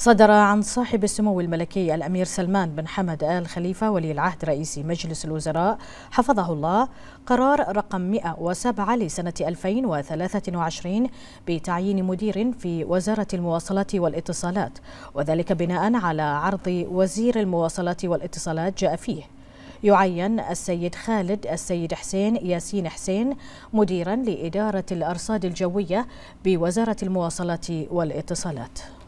صدر عن صاحب السمو الملكي الأمير سلمان بن حمد آل خليفة ولي العهد رئيس مجلس الوزراء حفظه الله قرار رقم 107 لسنة 2023 بتعيين مدير في وزارة المواصلات والاتصالات وذلك بناء على عرض وزير المواصلات والاتصالات جاء فيه يعين السيد خالد السيد حسين ياسين حسين مديرا لإدارة الأرصاد الجوية بوزارة المواصلات والاتصالات